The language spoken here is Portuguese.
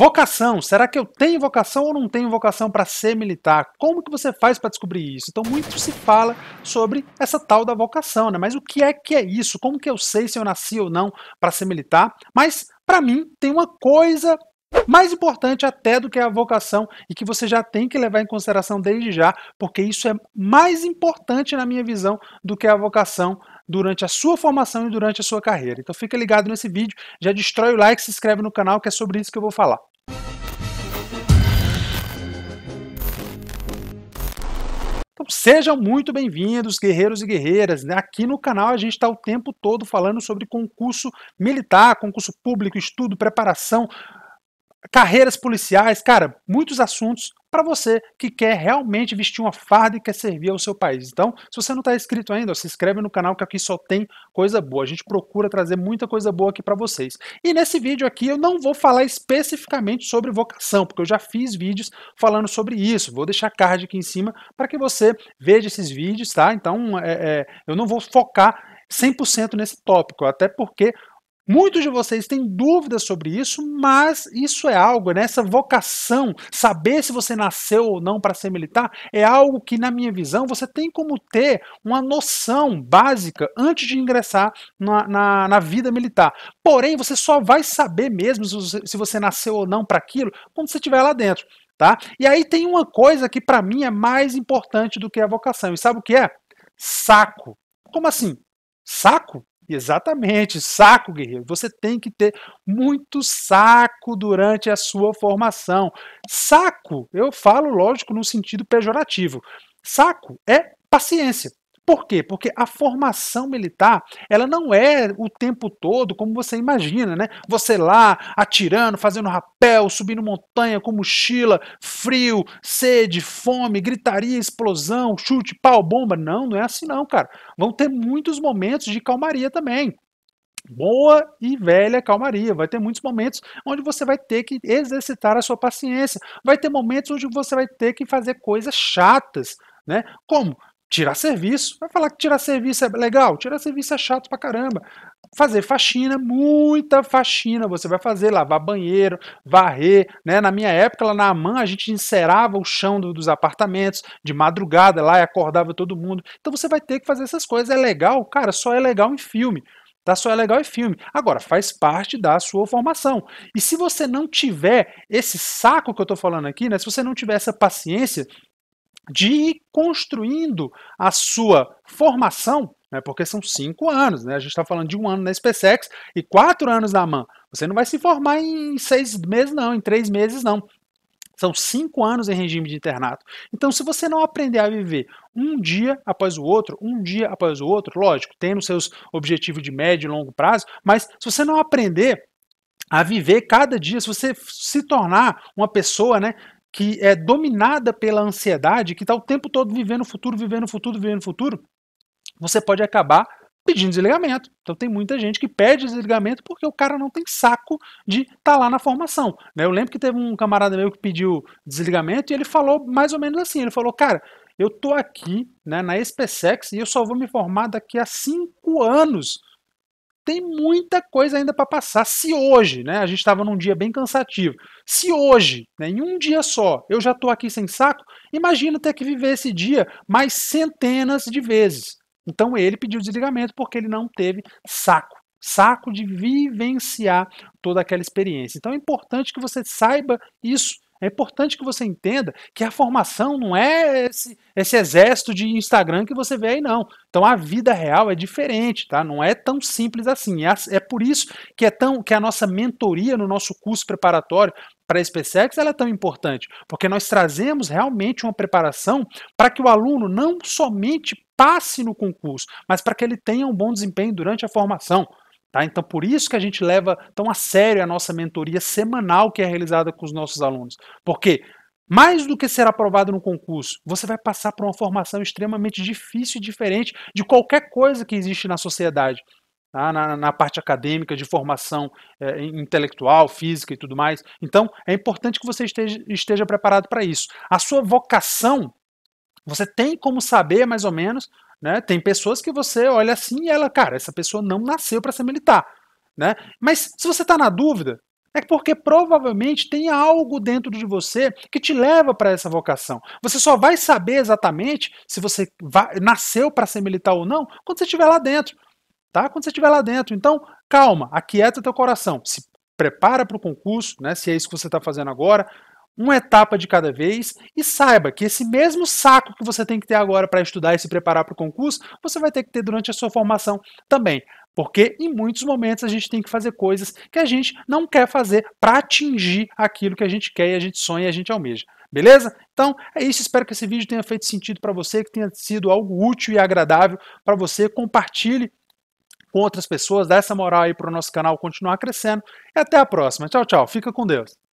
Vocação. Será que eu tenho vocação ou não tenho vocação para ser militar? Como que você faz para descobrir isso? Então muito se fala sobre essa tal da vocação, né? Mas o que é que é isso? Como que eu sei se eu nasci ou não para ser militar? Mas para mim tem uma coisa mais importante até do que a vocação e que você já tem que levar em consideração desde já, porque isso é mais importante na minha visão do que a vocação durante a sua formação e durante a sua carreira. Então fica ligado nesse vídeo, já destrói o like, se inscreve no canal que é sobre isso que eu vou falar. sejam muito bem-vindos, guerreiros e guerreiras. Aqui no canal a gente está o tempo todo falando sobre concurso militar, concurso público, estudo, preparação, carreiras policiais, cara, muitos assuntos para você que quer realmente vestir uma farda e quer servir ao seu país. Então, se você não está inscrito ainda, se inscreve no canal que aqui só tem coisa boa. A gente procura trazer muita coisa boa aqui para vocês. E nesse vídeo aqui eu não vou falar especificamente sobre vocação, porque eu já fiz vídeos falando sobre isso. Vou deixar card aqui em cima para que você veja esses vídeos, tá? Então, é, é, eu não vou focar 100% nesse tópico, até porque Muitos de vocês têm dúvidas sobre isso, mas isso é algo, né? essa vocação, saber se você nasceu ou não para ser militar, é algo que, na minha visão, você tem como ter uma noção básica antes de ingressar na, na, na vida militar. Porém, você só vai saber mesmo se você, se você nasceu ou não para aquilo quando você estiver lá dentro. Tá? E aí tem uma coisa que para mim é mais importante do que a vocação. E sabe o que é? Saco. Como assim? Saco? Exatamente, saco, guerreiro. Você tem que ter muito saco durante a sua formação. Saco, eu falo, lógico, no sentido pejorativo. Saco é paciência. Por quê? Porque a formação militar, ela não é o tempo todo como você imagina, né? Você lá atirando, fazendo rapel, subindo montanha com mochila, frio, sede, fome, gritaria, explosão, chute, pau, bomba. Não, não é assim não, cara. Vão ter muitos momentos de calmaria também boa e velha calmaria. Vai ter muitos momentos onde você vai ter que exercitar a sua paciência. Vai ter momentos onde você vai ter que fazer coisas chatas, né? Como tirar serviço. Vai falar que tirar serviço é legal? Tirar serviço é chato pra caramba. Fazer faxina, muita faxina. Você vai fazer, lavar banheiro, varrer. Né? Na minha época, lá na AMAN, a gente encerava o chão do, dos apartamentos de madrugada lá e acordava todo mundo. Então você vai ter que fazer essas coisas. É legal? Cara, só é legal em filme. Tá? Só é legal em filme. Agora, faz parte da sua formação. E se você não tiver esse saco que eu tô falando aqui, né? Se você não tiver essa paciência, de ir construindo a sua formação, né, porque são cinco anos, né, a gente está falando de um ano na SpaceX e quatro anos na MAN. Você não vai se formar em seis meses, não, em três meses, não. São cinco anos em regime de internato. Então, se você não aprender a viver um dia após o outro, um dia após o outro, lógico, tendo seus objetivos de médio e longo prazo, mas se você não aprender a viver cada dia, se você se tornar uma pessoa, né, que é dominada pela ansiedade, que está o tempo todo vivendo o futuro, vivendo o futuro, vivendo o futuro, você pode acabar pedindo desligamento. Então tem muita gente que pede desligamento porque o cara não tem saco de estar tá lá na formação. Né? Eu lembro que teve um camarada meu que pediu desligamento e ele falou mais ou menos assim, ele falou, cara, eu tô aqui né, na SpaceX e eu só vou me formar daqui a cinco anos tem muita coisa ainda para passar. Se hoje, né, a gente estava num dia bem cansativo, se hoje, né, em um dia só, eu já estou aqui sem saco, imagina ter que viver esse dia mais centenas de vezes. Então ele pediu desligamento porque ele não teve saco. Saco de vivenciar toda aquela experiência. Então é importante que você saiba isso é importante que você entenda que a formação não é esse, esse exército de Instagram que você vê aí, não. Então a vida real é diferente, tá? Não é tão simples assim. É, é por isso que é tão que a nossa mentoria no nosso curso preparatório para a SpaceX ela é tão importante, porque nós trazemos realmente uma preparação para que o aluno não somente passe no concurso, mas para que ele tenha um bom desempenho durante a formação. Tá? Então, por isso que a gente leva tão a sério a nossa mentoria semanal que é realizada com os nossos alunos. Porque, mais do que ser aprovado no concurso, você vai passar por uma formação extremamente difícil e diferente de qualquer coisa que existe na sociedade. Tá? Na, na, parte acadêmica, de formação é, intelectual, física e tudo mais. Então, é importante que você esteja, esteja preparado para isso. A sua vocação, você tem como saber mais ou menos né? Tem pessoas que você olha assim e ela, cara, essa pessoa não nasceu para ser militar. Né? Mas se você está na dúvida, é porque provavelmente tem algo dentro de você que te leva para essa vocação. Você só vai saber exatamente se você vai, nasceu para ser militar ou não quando você estiver lá dentro. Tá? Quando você estiver lá dentro. Então, calma, aquieta teu coração. Se prepara para o concurso, né? se é isso que você está fazendo agora uma etapa de cada vez e saiba que esse mesmo saco que você tem que ter agora para estudar e se preparar para o concurso, você vai ter que ter durante a sua formação também. Porque em muitos momentos a gente tem que fazer coisas que a gente não quer fazer para atingir aquilo que a gente quer e a gente sonha e a gente almeja. Beleza? Então é isso. Espero que esse vídeo tenha feito sentido para você, que tenha sido algo útil e agradável para você. Compartilhe com outras pessoas, dá essa moral aí para o nosso canal continuar crescendo. E até a próxima. Tchau, tchau. Fica com Deus.